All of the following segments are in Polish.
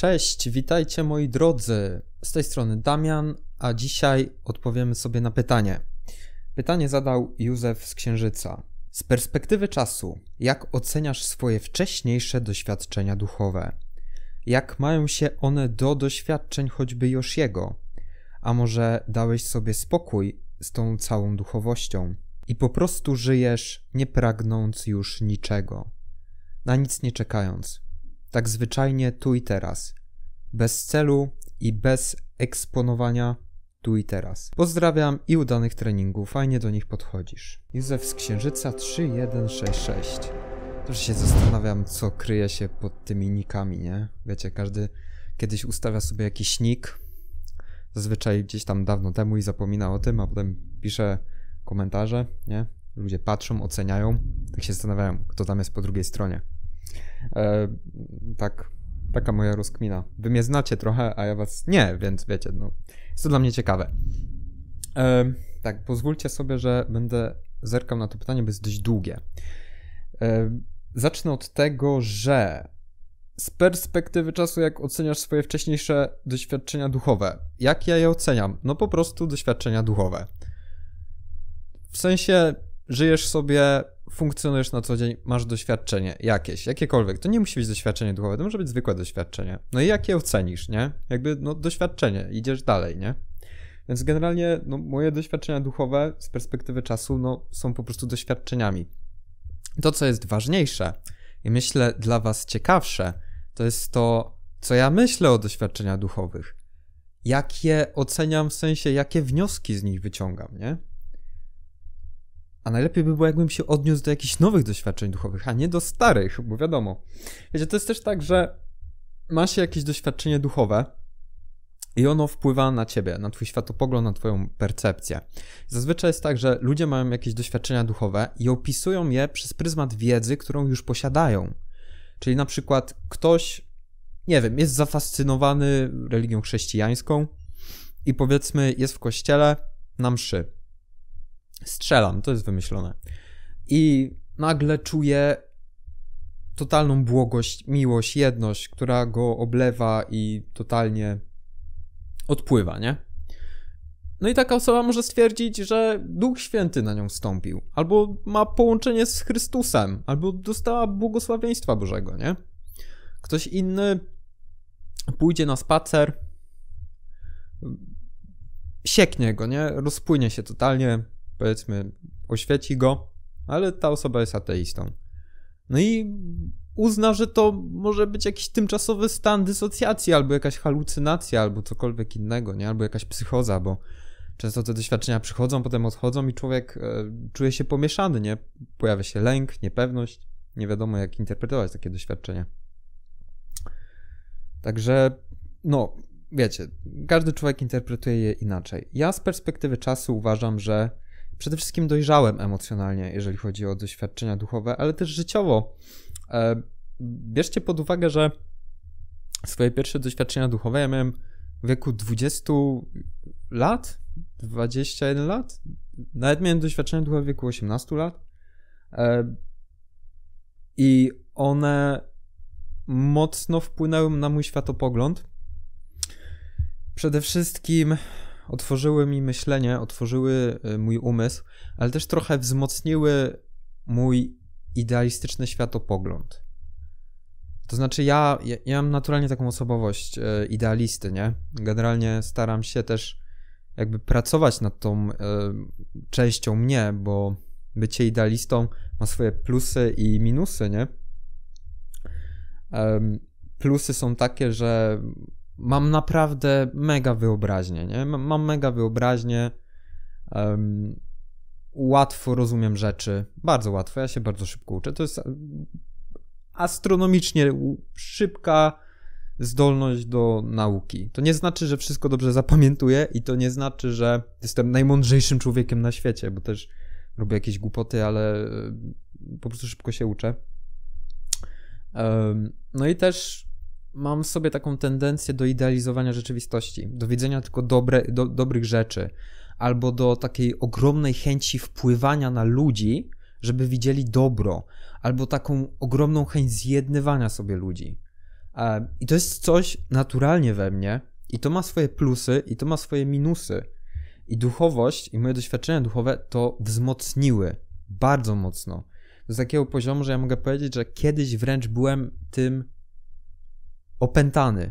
Cześć, witajcie moi drodzy. Z tej strony Damian, a dzisiaj odpowiemy sobie na pytanie. Pytanie zadał Józef z Księżyca. Z perspektywy czasu, jak oceniasz swoje wcześniejsze doświadczenia duchowe? Jak mają się one do doświadczeń choćby Josiego? A może dałeś sobie spokój z tą całą duchowością i po prostu żyjesz nie pragnąc już niczego, na nic nie czekając? tak zwyczajnie tu i teraz, bez celu i bez eksponowania tu i teraz. Pozdrawiam i udanych treningów, fajnie do nich podchodzisz. Józef z Księżyca 3166. Też się zastanawiam, co kryje się pod tymi nikami, nie? Wiecie, każdy kiedyś ustawia sobie jakiś nick, zazwyczaj gdzieś tam dawno temu i zapomina o tym, a potem pisze komentarze, nie? Ludzie patrzą, oceniają, tak się zastanawiają, kto tam jest po drugiej stronie. E, tak, taka moja rozkmina. Wy mnie znacie trochę, a ja was nie, więc wiecie, no. Jest to dla mnie ciekawe. E, tak, pozwólcie sobie, że będę zerkał na to pytanie, bo jest dość długie. E, zacznę od tego, że z perspektywy czasu, jak oceniasz swoje wcześniejsze doświadczenia duchowe, jak ja je oceniam? No po prostu doświadczenia duchowe. W sensie żyjesz sobie funkcjonujesz na co dzień, masz doświadczenie jakieś, jakiekolwiek. To nie musi być doświadczenie duchowe, to może być zwykłe doświadczenie. No i jakie ocenisz, nie? Jakby, no, doświadczenie, idziesz dalej, nie? Więc generalnie, no, moje doświadczenia duchowe z perspektywy czasu, no, są po prostu doświadczeniami. To, co jest ważniejsze i myślę dla was ciekawsze, to jest to, co ja myślę o doświadczeniach duchowych. Jakie oceniam, w sensie, jakie wnioski z nich wyciągam, nie? A najlepiej by było, jakbym się odniósł do jakichś nowych doświadczeń duchowych, a nie do starych, bo wiadomo. Wiecie, to jest też tak, że ma się jakieś doświadczenie duchowe, i ono wpływa na ciebie, na twój światopogląd, na twoją percepcję. Zazwyczaj jest tak, że ludzie mają jakieś doświadczenia duchowe i opisują je przez pryzmat wiedzy, którą już posiadają. Czyli na przykład ktoś, nie wiem, jest zafascynowany religią chrześcijańską i powiedzmy jest w kościele na mszy. Strzelam, to jest wymyślone. I nagle czuję totalną błogość, miłość, jedność, która go oblewa i totalnie odpływa, nie? No i taka osoba może stwierdzić, że Duch Święty na nią wstąpił, albo ma połączenie z Chrystusem, albo dostała błogosławieństwa Bożego, nie? Ktoś inny pójdzie na spacer, sieknie go, nie? Rozpłynie się totalnie, powiedzmy, oświeci go, ale ta osoba jest ateistą. No i uzna, że to może być jakiś tymczasowy stan dysocjacji, albo jakaś halucynacja, albo cokolwiek innego, nie? Albo jakaś psychoza, bo często te doświadczenia przychodzą, potem odchodzą i człowiek e, czuje się pomieszany, nie? Pojawia się lęk, niepewność, nie wiadomo jak interpretować takie doświadczenia. Także, no, wiecie, każdy człowiek interpretuje je inaczej. Ja z perspektywy czasu uważam, że przede wszystkim dojrzałem emocjonalnie, jeżeli chodzi o doświadczenia duchowe, ale też życiowo. E, bierzcie pod uwagę, że swoje pierwsze doświadczenia duchowe ja miałem w wieku 20 lat, 21 lat. Nawet miałem doświadczenia duchowe w wieku 18 lat. E, I one mocno wpłynęły na mój światopogląd. Przede wszystkim otworzyły mi myślenie, otworzyły y, mój umysł, ale też trochę wzmocniły mój idealistyczny światopogląd. To znaczy, ja, ja, ja mam naturalnie taką osobowość y, idealisty, nie? Generalnie staram się też jakby pracować nad tą y, częścią mnie, bo bycie idealistą ma swoje plusy i minusy, nie? Y, plusy są takie, że mam naprawdę mega wyobraźnię, nie? Mam mega wyobraźnię. Um, łatwo rozumiem rzeczy, bardzo łatwo, ja się bardzo szybko uczę. To jest astronomicznie szybka zdolność do nauki. To nie znaczy, że wszystko dobrze zapamiętuję i to nie znaczy, że jestem najmądrzejszym człowiekiem na świecie, bo też robię jakieś głupoty, ale po prostu szybko się uczę. no i też mam sobie taką tendencję do idealizowania rzeczywistości, do widzenia tylko dobre, do, dobrych rzeczy, albo do takiej ogromnej chęci wpływania na ludzi, żeby widzieli dobro, albo taką ogromną chęć zjednywania sobie ludzi. E, I to jest coś naturalnie we mnie, i to ma swoje plusy, i to ma swoje minusy. I duchowość i moje doświadczenia duchowe to wzmocniły bardzo mocno. Do takiego poziomu, że ja mogę powiedzieć, że kiedyś wręcz byłem tym opętany,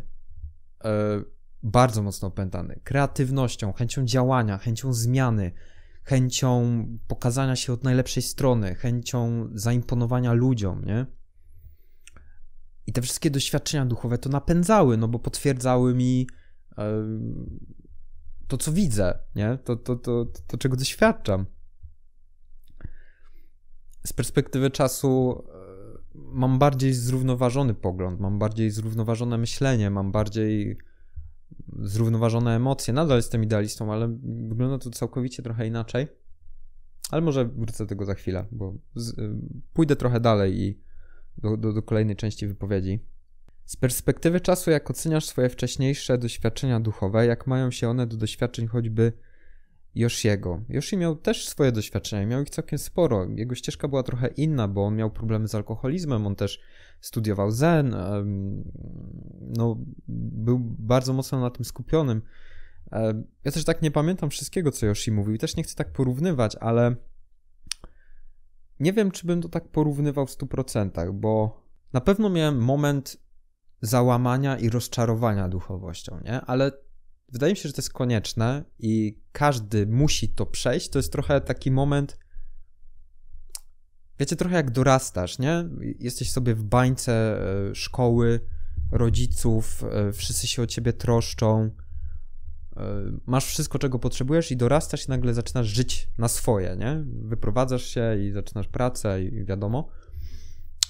e, bardzo mocno opętany, kreatywnością, chęcią działania, chęcią zmiany, chęcią pokazania się od najlepszej strony, chęcią zaimponowania ludziom, nie? I te wszystkie doświadczenia duchowe to napędzały, no bo potwierdzały mi e, to, co widzę, nie? To, to, to, to, to czego doświadczam. Z perspektywy czasu e, mam bardziej zrównoważony pogląd, mam bardziej zrównoważone myślenie, mam bardziej zrównoważone emocje. Nadal jestem idealistą, ale wygląda to całkowicie trochę inaczej. Ale może wrócę do tego za chwilę, bo z, y, pójdę trochę dalej i do, do, do kolejnej części wypowiedzi. Z perspektywy czasu, jak oceniasz swoje wcześniejsze doświadczenia duchowe, jak mają się one do doświadczeń choćby Yoshiego. Yoshi miał też swoje doświadczenia, miał ich całkiem sporo. Jego ścieżka była trochę inna, bo on miał problemy z alkoholizmem, on też studiował zen, no, był bardzo mocno na tym skupionym. Ja też tak nie pamiętam wszystkiego, co Yoshi mówił i też nie chcę tak porównywać, ale nie wiem, czy bym to tak porównywał w 100%, bo na pewno miałem moment załamania i rozczarowania duchowością, nie? Ale wydaje mi się, że to jest konieczne i każdy musi to przejść. To jest trochę taki moment, wiecie, trochę jak dorastasz, nie? Jesteś sobie w bańce e, szkoły, rodziców, e, wszyscy się o ciebie troszczą, e, masz wszystko, czego potrzebujesz i dorastasz i nagle zaczynasz żyć na swoje, nie? Wyprowadzasz się i zaczynasz pracę i wiadomo.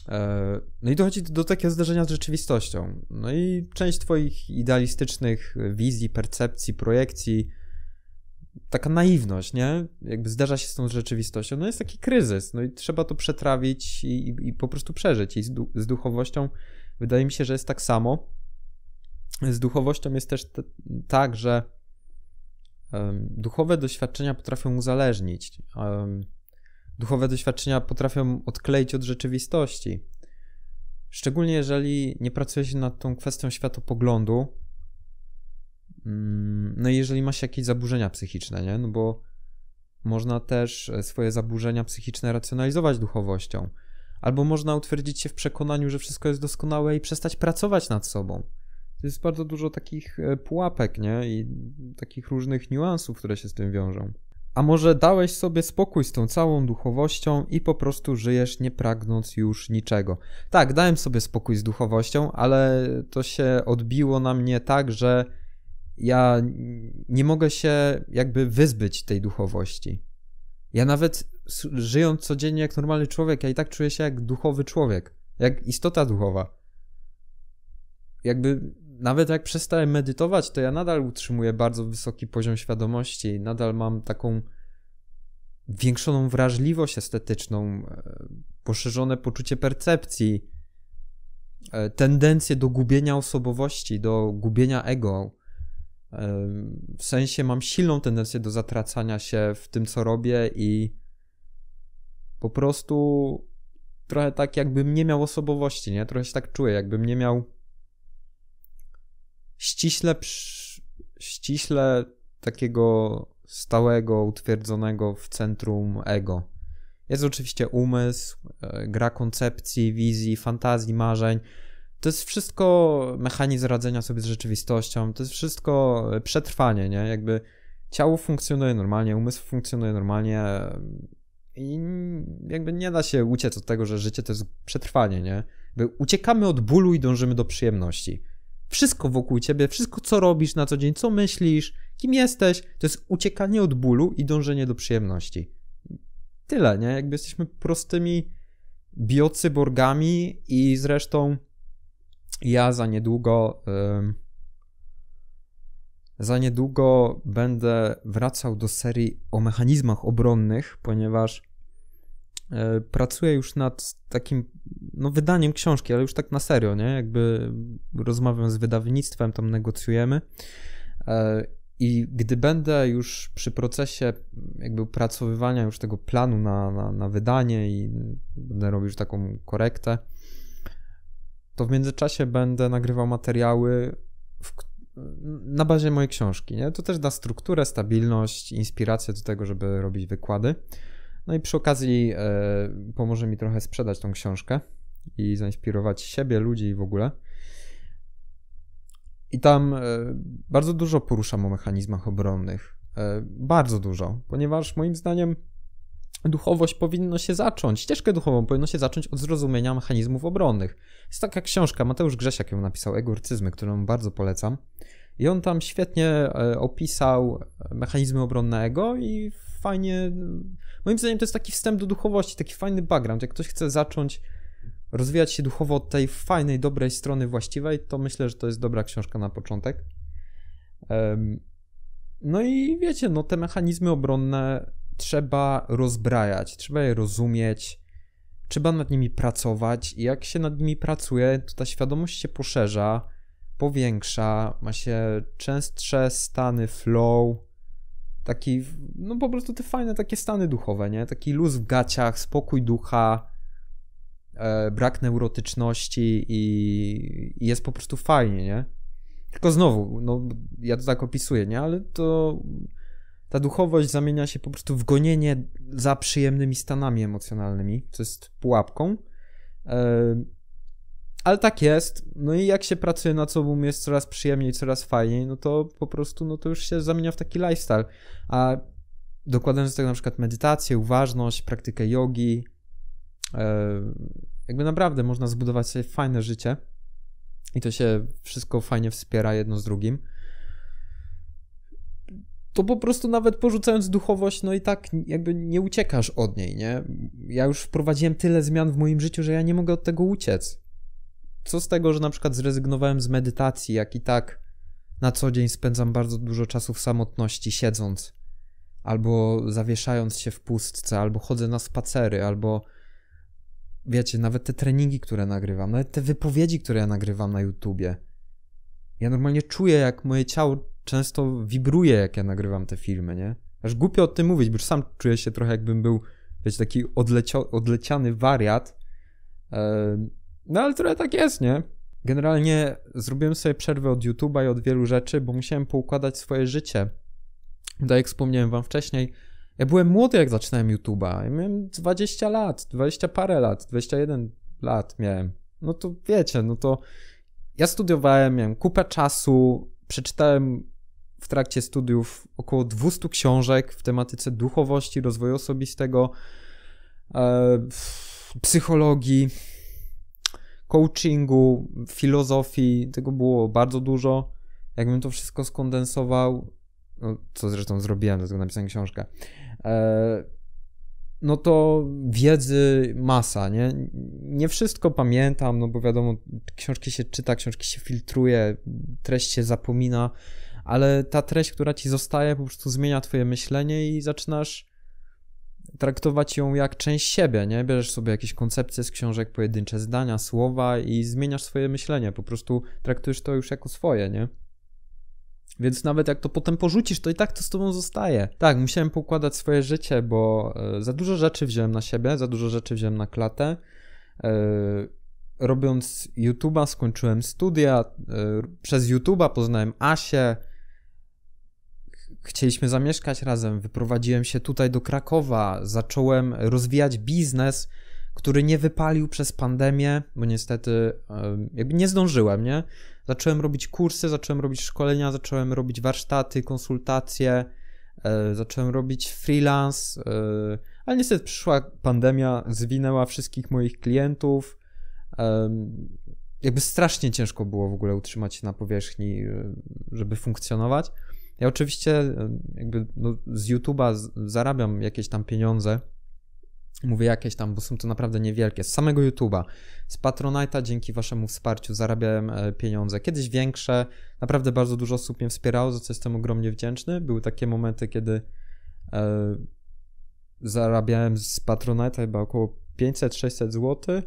E, no i dochodzi do takiego zderzenia z rzeczywistością. No i część Twoich idealistycznych wizji, percepcji, projekcji, taka naiwność, nie? Jakby zderza się z tą rzeczywistością. No jest taki kryzys, no i trzeba to przetrawić i, i, i po prostu przeżyć. I z, du z, duchowością wydaje mi się, że jest tak samo. Z duchowością jest też tak, że um, duchowe doświadczenia potrafią uzależnić. Um, Duchowe doświadczenia potrafią odkleić od rzeczywistości. Szczególnie jeżeli nie pracuje się nad tą kwestią światopoglądu, mm, no i jeżeli ma się jakieś zaburzenia psychiczne, nie? No bo można też e, swoje zaburzenia psychiczne racjonalizować duchowością. Albo można utwierdzić się w przekonaniu, że wszystko jest doskonałe i przestać pracować nad sobą. To jest bardzo dużo takich e, pułapek, nie? I takich różnych niuansów, które się z tym wiążą. A może dałeś sobie spokój z tą całą duchowością i po prostu żyjesz nie pragnąc już niczego? Tak, dałem sobie spokój z duchowością, ale to się odbiło na mnie tak, że ja nie mogę się jakby wyzbyć tej duchowości. Ja nawet żyjąc codziennie jak normalny człowiek, ja i tak czuję się jak duchowy człowiek, jak istota duchowa. Jakby nawet jak przestałem medytować, to ja nadal utrzymuję bardzo wysoki poziom świadomości, nadal mam taką większoną wrażliwość estetyczną, e, poszerzone poczucie percepcji, e, tendencję do gubienia osobowości, do gubienia ego. E, w sensie mam silną tendencję do zatracania się w tym, co robię i po prostu trochę tak, jakbym nie miał osobowości, nie? Trochę się tak czuję, jakbym nie miał ściśle, ściśle takiego stałego, utwierdzonego w centrum ego. Jest oczywiście umysł, e, gra koncepcji, wizji, fantazji, marzeń. To jest wszystko mechanizm radzenia sobie z rzeczywistością, to jest wszystko e, przetrwanie, nie? Jakby ciało funkcjonuje normalnie, umysł funkcjonuje normalnie e, i jakby nie da się uciec od tego, że życie to jest przetrwanie, nie? Jakby uciekamy od bólu i dążymy do przyjemności. Wszystko wokół ciebie, wszystko co robisz na co dzień, co myślisz, kim jesteś, to jest uciekanie od bólu i dążenie do przyjemności. Tyle, nie? Jakby jesteśmy prostymi biocyborgami i zresztą ja za niedługo za niedługo będę wracał do serii o mechanizmach obronnych, ponieważ E, pracuję już nad takim no, wydaniem książki, ale już tak na serio, nie? Jakby rozmawiam z wydawnictwem, tam negocjujemy. E, I gdy będę już przy procesie jakby opracowywania już tego planu na, na, na wydanie i będę robił już taką korektę, to w międzyczasie będę nagrywał materiały w, na bazie mojej książki. Nie? To też da strukturę, stabilność, inspirację do tego, żeby robić wykłady. No i przy okazji e, pomoże mi trochę sprzedać tą książkę i zainspirować siebie, ludzi i w ogóle. I tam e, bardzo dużo poruszam o mechanizmach obronnych. E, bardzo dużo, ponieważ moim zdaniem duchowość powinno się zacząć, ścieżkę duchową powinno się zacząć od zrozumienia mechanizmów obronnych. Jest taka książka, Mateusz Grzesiak ją napisał, Egorcyzmy, którą bardzo polecam. I on tam świetnie opisał mechanizmy obronnego i fajnie Moim zdaniem to jest taki wstęp do duchowości, taki fajny background. Jak ktoś chce zacząć rozwijać się duchowo od tej fajnej, dobrej strony właściwej, to myślę, że to jest dobra książka na początek. No i wiecie, no te mechanizmy obronne trzeba rozbrajać, trzeba je rozumieć, trzeba nad nimi pracować i jak się nad nimi pracuje, to ta świadomość się poszerza, powiększa, ma się częstsze stany flow, taki, no po prostu te fajne takie stany duchowe, nie? Taki luz w gaciach, spokój ducha, e, brak neurotyczności i, i, jest po prostu fajnie, nie? Tylko znowu, no ja to tak opisuję, nie? Ale to ta duchowość zamienia się po prostu w gonienie za przyjemnymi stanami emocjonalnymi, co jest pułapką. E, ale tak jest. No i jak się pracuje nad sobą, jest coraz przyjemniej, coraz fajniej, no to po prostu, no to już się zamienia w taki lifestyle. A dokładając do tak tego na przykład medytację, uważność, praktykę jogi, e, jakby naprawdę można zbudować sobie fajne życie i to się wszystko fajnie wspiera jedno z drugim. To po prostu nawet porzucając duchowość, no i tak jakby nie uciekasz od niej, nie? Ja już wprowadziłem tyle zmian w moim życiu, że ja nie mogę od tego uciec co z tego, że na przykład zrezygnowałem z medytacji, jak i tak na co dzień spędzam bardzo dużo czasu w samotności siedząc, albo zawieszając się w pustce, albo chodzę na spacery, albo wiecie, nawet te treningi, które nagrywam, nawet te wypowiedzi, które ja nagrywam na YouTubie. Ja normalnie czuję, jak moje ciało często wibruje, jak ja nagrywam te filmy, nie? Aż głupio o tym mówić, bo już sam czuję się trochę jakbym był, wiecie, taki odlecio- odleciany wariat, no ale trochę tak jest, nie? Generalnie zrobiłem sobie przerwę od YouTube'a i od wielu rzeczy, bo musiałem poukładać swoje życie. Tak jak wspomniałem wam wcześniej, ja byłem młody, jak zaczynałem YouTube'a. Ja miałem 20 lat, 20 parę lat, 21 lat miałem. No to wiecie, no to ja studiowałem, miałem kupę czasu, przeczytałem w trakcie studiów około 200 książek w tematyce duchowości, rozwoju osobistego, e, psychologii coachingu, filozofii, tego było bardzo dużo. Jakbym to wszystko skondensował, no, co zresztą zrobiłem, dlatego napisałem książkę, e, no to wiedzy masa, nie? Nie wszystko pamiętam, no bo wiadomo, książki się czyta, książki się filtruje, treść się zapomina, ale ta treść, która ci zostaje, po prostu zmienia twoje myślenie i zaczynasz traktować ją jak część siebie, nie? Bierzesz sobie jakieś koncepcje z książek, pojedyncze zdania, słowa i zmieniasz swoje myślenie, po prostu traktujesz to już jako swoje, nie? Więc nawet jak to potem porzucisz, to i tak to z tobą zostaje. Tak, musiałem poukładać swoje życie, bo e, za dużo rzeczy wziąłem na siebie, za dużo rzeczy wziąłem na klatę. E, robiąc YouTube'a skończyłem studia, e, przez YouTube'a poznałem Asię, Chcieliśmy zamieszkać razem, wyprowadziłem się tutaj do Krakowa, zacząłem rozwijać biznes, który nie wypalił przez pandemię, bo niestety jakby nie zdążyłem, nie? Zacząłem robić kursy, zacząłem robić szkolenia, zacząłem robić warsztaty, konsultacje, e, zacząłem robić freelance, e, ale niestety przyszła pandemia, zwinęła wszystkich moich klientów. Jakby strasznie ciężko było w ogóle utrzymać się na powierzchni, e, żeby funkcjonować. Ja oczywiście jakby no, z YouTube'a zarabiam jakieś tam pieniądze. Mówię jakieś tam, bo są to naprawdę niewielkie. Z samego YouTube'a, z Patronite'a dzięki waszemu wsparciu zarabiałem e, pieniądze. Kiedyś większe, naprawdę bardzo dużo osób mnie wspierało, za co jestem ogromnie wdzięczny. Były takie momenty, kiedy e, zarabiałem z Patronite'a chyba około 500-600 złotych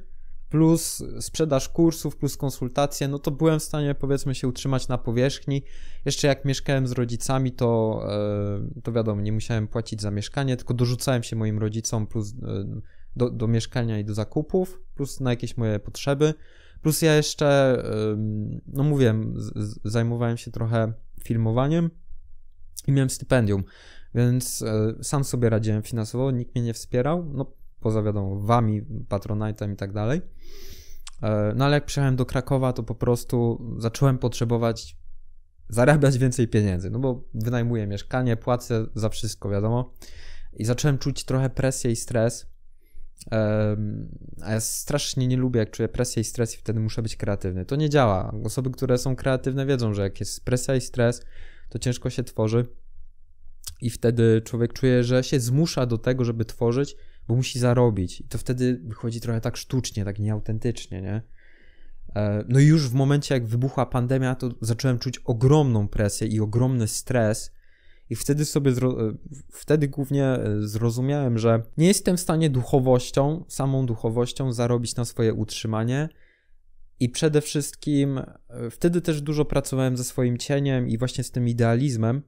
plus sprzedaż kursów, plus konsultacje, no to byłem w stanie powiedzmy się utrzymać na powierzchni. Jeszcze jak mieszkałem z rodzicami, to, e, to wiadomo, nie musiałem płacić za mieszkanie, tylko dorzucałem się moim rodzicom plus e, do, do mieszkania i do zakupów, plus na jakieś moje potrzeby. Plus ja jeszcze, no mówiłem, zajmowałem się trochę filmowaniem i miałem stypendium, więc e, sam sobie radziłem finansowo, nikt mnie nie wspierał. No poza wiadomo, wami, Patronite'em i tak dalej. E, no ale jak przyjechałem do Krakowa, to po prostu zacząłem potrzebować zarabiać więcej pieniędzy, no bo wynajmuję mieszkanie, płacę za wszystko, wiadomo. I zacząłem czuć trochę presję i stres. A ja strasznie nie lubię, jak czuję presję i stres, i wtedy muszę być kreatywny. To nie działa. Osoby, które są kreatywne, wiedzą, że jak jest presja i stres, to ciężko się tworzy, i wtedy człowiek czuje, że się zmusza do tego, żeby tworzyć, bo musi zarobić. I to wtedy wychodzi trochę tak sztucznie, tak nieautentycznie, nie? E, no i już w momencie, jak wybuchła pandemia, to zacząłem czuć ogromną presję i ogromny stres. I wtedy sobie, e, wtedy głównie e, zrozumiałem, że nie jestem w stanie duchowością, samą duchowością zarobić na swoje utrzymanie. I przede wszystkim wtedy też dużo pracowałem ze swoim cieniem i właśnie z tym idealizmem.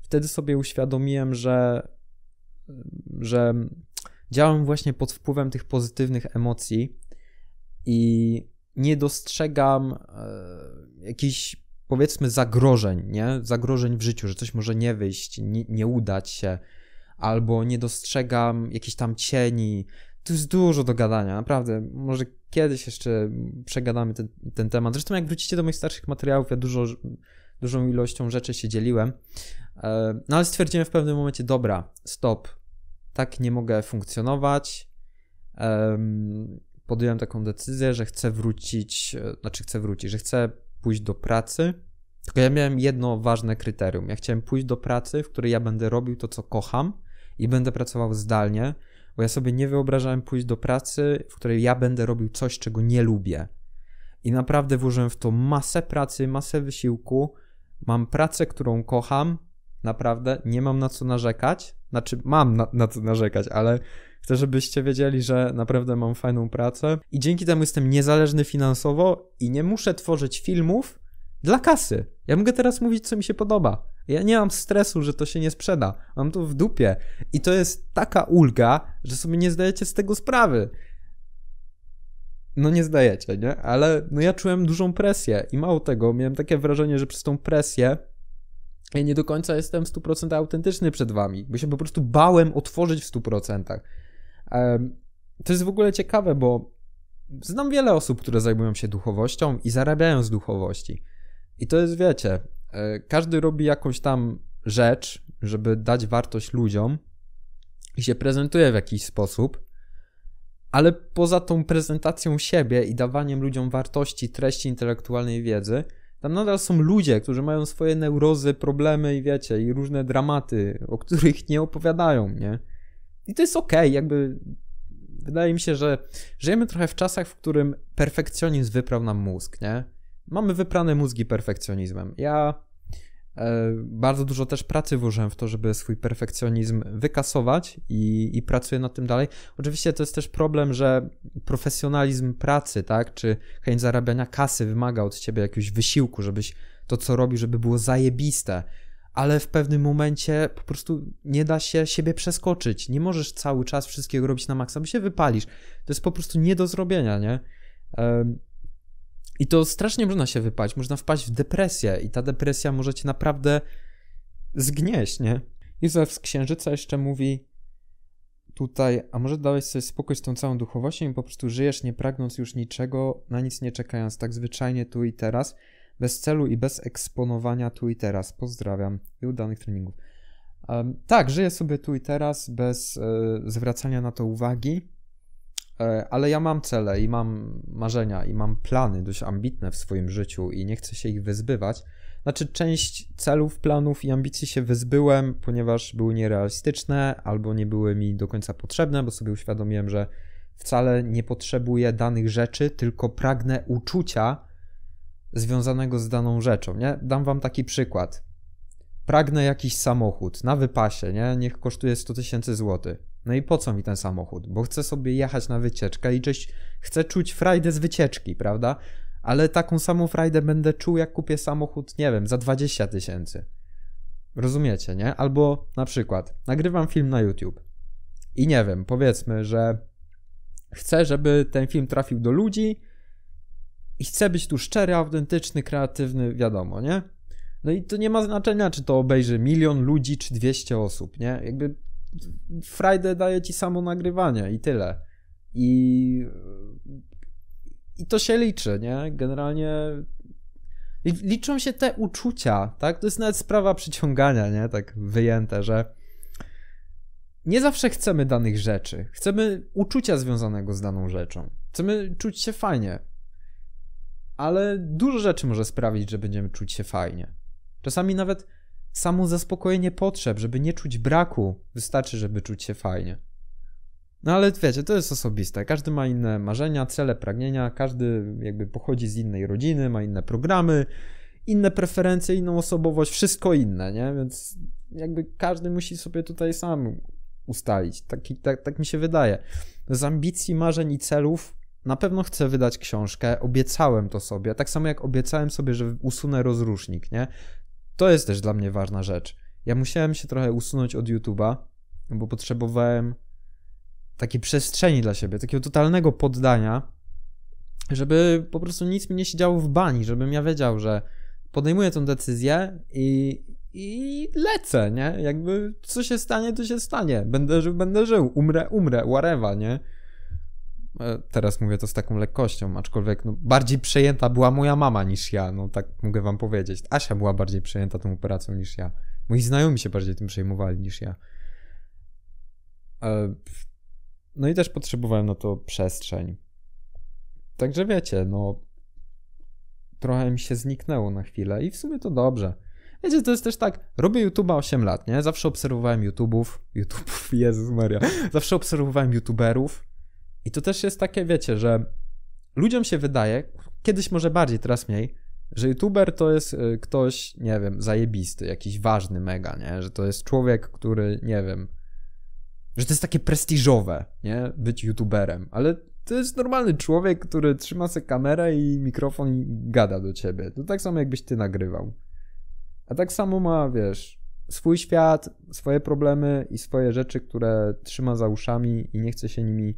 Wtedy sobie uświadomiłem, że, że działam właśnie pod wpływem tych pozytywnych emocji i nie dostrzegam e, jakichś powiedzmy zagrożeń, nie? Zagrożeń w życiu, że coś może nie wyjść, nie, nie udać się, albo nie dostrzegam jakichś tam cieni. Tu jest dużo do gadania, naprawdę. Może kiedyś jeszcze przegadamy ten, ten temat. Zresztą jak wrócicie do moich starszych materiałów, ja dużo, dużą ilością rzeczy się dzieliłem. E, no ale stwierdziłem w pewnym momencie, dobra, stop, tak nie mogę funkcjonować. Podjąłem taką decyzję, że chcę wrócić, e, znaczy chcę wrócić, że chcę pójść do pracy. Tylko ja miałem jedno ważne kryterium. Ja chciałem pójść do pracy, w której ja będę robił to, co kocham i będę pracował zdalnie, bo ja sobie nie wyobrażałem pójść do pracy, w której ja będę robił coś, czego nie lubię. I naprawdę włożyłem w to masę pracy, masę wysiłku. Mam pracę, którą kocham, Naprawdę nie mam na co narzekać. Znaczy, mam na, na co narzekać, ale chcę, żebyście wiedzieli, że naprawdę mam fajną pracę i dzięki temu jestem niezależny finansowo i nie muszę tworzyć filmów dla kasy. Ja mogę teraz mówić, co mi się podoba. Ja nie mam stresu, że to się nie sprzeda. Mam to w dupie. I to jest taka ulga, że sobie nie zdajecie z tego sprawy. No nie zdajecie, nie? Ale no ja czułem dużą presję i mało tego, miałem takie wrażenie, że przez tą presję ja nie do końca jestem w 100% autentyczny przed wami, bo się po prostu bałem otworzyć w 100%. to jest w ogóle ciekawe, bo znam wiele osób, które zajmują się duchowością i zarabiają z duchowości. I to jest, wiecie, e, każdy robi jakąś tam rzecz, żeby dać wartość ludziom i się prezentuje w jakiś sposób, ale poza tą prezentacją siebie i dawaniem ludziom wartości, treści intelektualnej wiedzy – tam nadal są ludzie, którzy mają swoje neurozy, problemy i wiecie, i różne dramaty, o których nie opowiadają, nie? I to jest okej, okay, jakby wydaje mi się, że żyjemy trochę w czasach, w którym perfekcjonizm wyprał nam mózg, nie? Mamy wyprane mózgi perfekcjonizmem. Ja E, bardzo dużo też pracy włożyłem w to, żeby swój perfekcjonizm wykasować i, i pracuję nad tym dalej. Oczywiście to jest też problem, że profesjonalizm pracy, tak, czy chęć zarabiania kasy wymaga od ciebie jakiegoś wysiłku, żebyś to, co robi, żeby było zajebiste, ale w pewnym momencie po prostu nie da się siebie przeskoczyć. Nie możesz cały czas wszystkiego robić na maksa, bo się wypalisz. To jest po prostu nie do zrobienia, nie? I to strasznie można się wypaść, można wpaść w depresję i ta depresja może cię naprawdę zgnieść, nie? Józef z Księżyca jeszcze mówi tutaj, a może dałeś sobie spokój z tą całą duchowością i po prostu żyjesz nie pragnąc już niczego, na nic nie czekając, tak zwyczajnie tu i teraz, bez celu i bez eksponowania tu i teraz. Pozdrawiam i udanych treningów. Um, tak, żyję sobie tu i teraz, bez y, zwracania na to uwagi, E, ale ja mam cele i mam marzenia i mam plany dość ambitne w swoim życiu i nie chcę się ich wyzbywać. Znaczy, część celów, planów i ambicji się wyzbyłem, ponieważ były nierealistyczne albo nie były mi do końca potrzebne, bo sobie uświadomiłem, że wcale nie potrzebuję danych rzeczy, tylko pragnę uczucia związanego z daną rzeczą. Nie? Dam wam taki przykład. Pragnę jakiś samochód na wypasie, nie? niech kosztuje 100 tysięcy złotych no i po co mi ten samochód? Bo chcę sobie jechać na wycieczkę i cześć, chcę czuć frajdę z wycieczki, prawda? Ale taką samą frajdę będę czuł, jak kupię samochód, nie wiem, za 20 tysięcy. Rozumiecie, nie? Albo na przykład nagrywam film na YouTube i nie wiem, powiedzmy, że chcę, żeby ten film trafił do ludzi i chcę być tu szczery, autentyczny, kreatywny, wiadomo, nie? No i to nie ma znaczenia, czy to obejrzy milion ludzi, czy 200 osób, nie? Jakby Friday daje ci samo nagrywanie i tyle. I, i to się liczy, nie? Generalnie liczą się te uczucia, tak? To jest nawet sprawa przyciągania, nie? Tak wyjęte, że nie zawsze chcemy danych rzeczy. Chcemy uczucia związanego z daną rzeczą. Chcemy czuć się fajnie. Ale dużo rzeczy może sprawić, że będziemy czuć się fajnie. Czasami nawet samo zaspokojenie potrzeb, żeby nie czuć braku, wystarczy, żeby czuć się fajnie. No ale wiecie, to jest osobiste. Każdy ma inne marzenia, cele, pragnienia, każdy jakby pochodzi z innej rodziny, ma inne programy, inne preferencje, inną osobowość, wszystko inne, nie? Więc jakby każdy musi sobie tutaj sam ustalić. Tak, tak, tak mi się wydaje. Z ambicji, marzeń i celów na pewno chcę wydać książkę, obiecałem to sobie, tak samo jak obiecałem sobie, że usunę rozrusznik, nie? to jest też dla mnie ważna rzecz. Ja musiałem się trochę usunąć od YouTube'a, bo potrzebowałem takiej przestrzeni dla siebie, takiego totalnego poddania, żeby po prostu nic mi nie siedziało w bani, żebym ja wiedział, że podejmuję tą decyzję i, i lecę, nie? Jakby co się stanie, to się stanie. Będę żył, będę żył, umrę, umrę, whatever, nie? E, teraz mówię to z taką lekkością, aczkolwiek no, bardziej przejęta była moja mama niż ja, no tak mogę wam powiedzieć. Asia była bardziej przejęta tą operacją niż ja. Moi znajomi się bardziej tym przejmowali niż ja. E, no i też potrzebowałem na to przestrzeń. Także wiecie, no trochę mi się zniknęło na chwilę i w sumie to dobrze. Wiecie, to jest też tak, robię YouTube'a 8 lat, nie? Zawsze obserwowałem YouTubów, YouTubów, Jezus Maria, zawsze obserwowałem YouTuberów, i to też jest takie, wiecie, że ludziom się wydaje, kiedyś może bardziej, teraz mniej, że youtuber to jest y, ktoś, nie wiem, zajebisty, jakiś ważny mega, nie? Że to jest człowiek, który, nie wiem, że to jest takie prestiżowe, nie? Być youtuberem, ale to jest normalny człowiek, który trzyma sobie kamerę i mikrofon i gada do ciebie. To tak samo jakbyś ty nagrywał. A tak samo ma, wiesz, swój świat, swoje problemy i swoje rzeczy, które trzyma za uszami i nie chce się nimi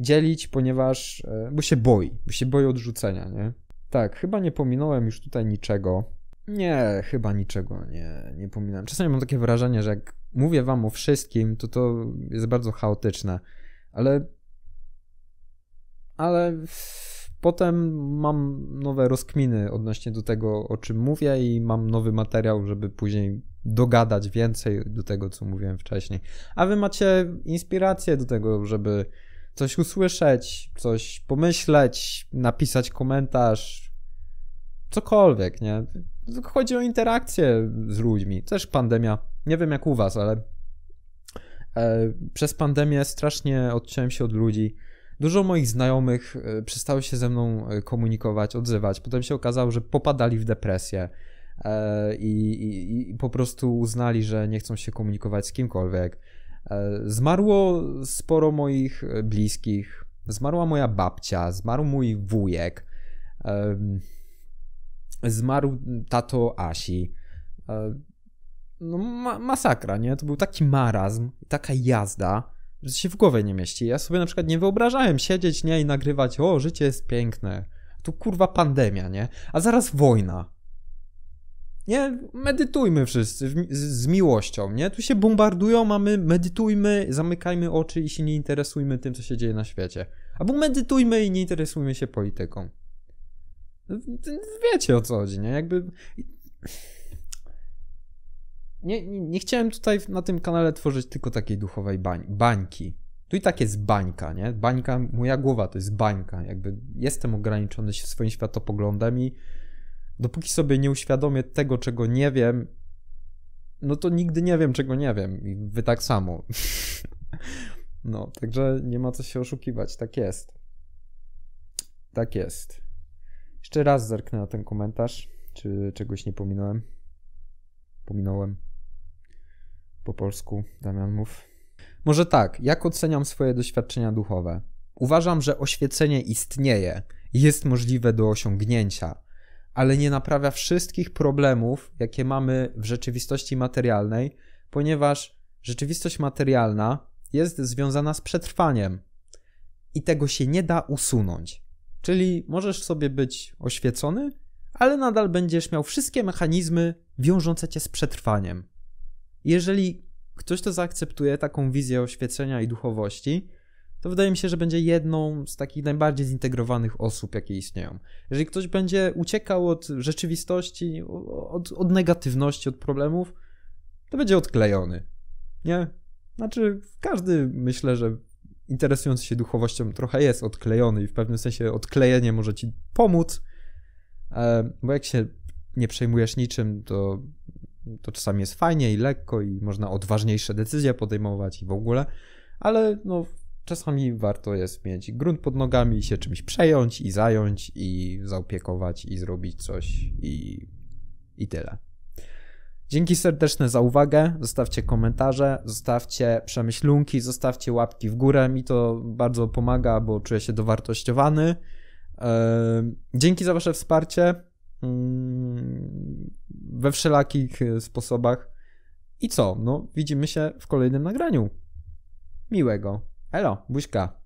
dzielić, ponieważ, e, bo się boi, bo się boi odrzucenia, nie? Tak, chyba nie pominąłem już tutaj niczego. Nie, chyba niczego nie, nie pominąłem. Czasami mam takie wrażenie, że jak mówię wam o wszystkim, to to jest bardzo chaotyczne, ale ale potem mam nowe rozkminy odnośnie do tego, o czym mówię i mam nowy materiał, żeby później dogadać więcej do tego, co mówiłem wcześniej. A wy macie inspirację do tego, żeby coś usłyszeć, coś pomyśleć, napisać komentarz, cokolwiek, nie? Chodzi o interakcję z ludźmi. Też pandemia, nie wiem jak u was, ale e, przez pandemię strasznie odciąłem się od ludzi. Dużo moich znajomych e, przestało się ze mną e, komunikować, odzywać. Potem się okazało, że popadali w depresję. I, i, i, po prostu uznali, że nie chcą się komunikować z kimkolwiek. E, zmarło sporo moich e, bliskich, zmarła moja babcia, zmarł mój wujek, zmarł tato Asi. E, no, ma masakra, nie? To był taki marazm, taka jazda, że się w głowie nie mieści. Ja sobie na przykład nie wyobrażałem siedzieć, nie? I nagrywać, o, życie jest piękne. Tu kurwa pandemia, nie? A zaraz wojna nie, medytujmy wszyscy z, miłością, nie? Tu się bombardują, mamy medytujmy, zamykajmy oczy i się nie interesujmy tym, co się dzieje na świecie. Albo medytujmy i nie interesujmy się polityką. No, wiecie o co chodzi, nie? Jakby... Nie, nie, nie chciałem tutaj na tym kanale tworzyć tylko takiej duchowej bań, bańki. Tu i tak jest bańka, nie? Bańka, moja głowa to jest bańka. Jakby jestem ograniczony swoim światopoglądem i dopóki sobie nie uświadomię tego, czego nie wiem, no to nigdy nie wiem, czego nie wiem. I wy tak samo. no, także nie ma co się oszukiwać. Tak jest. Tak jest. Jeszcze raz zerknę na ten komentarz. Czy czegoś nie pominąłem? Pominąłem. Po polsku, Damian mów. Może tak, jak oceniam swoje doświadczenia duchowe? Uważam, że oświecenie istnieje, jest możliwe do osiągnięcia ale nie naprawia wszystkich problemów, jakie mamy w rzeczywistości materialnej, ponieważ rzeczywistość materialna jest związana z przetrwaniem i tego się nie da usunąć. Czyli możesz sobie być oświecony, ale nadal będziesz miał wszystkie mechanizmy wiążące cię z przetrwaniem. Jeżeli ktoś to zaakceptuje, taką wizję oświecenia i duchowości, to wydaje mi się, że będzie jedną z takich najbardziej zintegrowanych osób, jakie istnieją. Jeżeli ktoś będzie uciekał od rzeczywistości, od, od negatywności, od problemów, to będzie odklejony. Nie? Znaczy, każdy myślę, że interesujący się duchowością trochę jest odklejony i w pewnym sensie odklejenie może ci pomóc, e, bo jak się nie przejmujesz niczym, to, to czasami jest fajnie i lekko i można odważniejsze decyzje podejmować i w ogóle, ale no czasami warto jest mieć grunt pod nogami i się czymś przejąć i zająć i zaopiekować i zrobić coś i, i tyle. Dzięki serdeczne za uwagę. Zostawcie komentarze, zostawcie przemyślunki, zostawcie łapki w górę. Mi to bardzo pomaga, bo czuję się dowartościowany. Dzięki za Wasze wsparcie mm, we wszelakich e, sposobach. I co? No, widzimy się w kolejnym nagraniu. Miłego. Elo, buźka.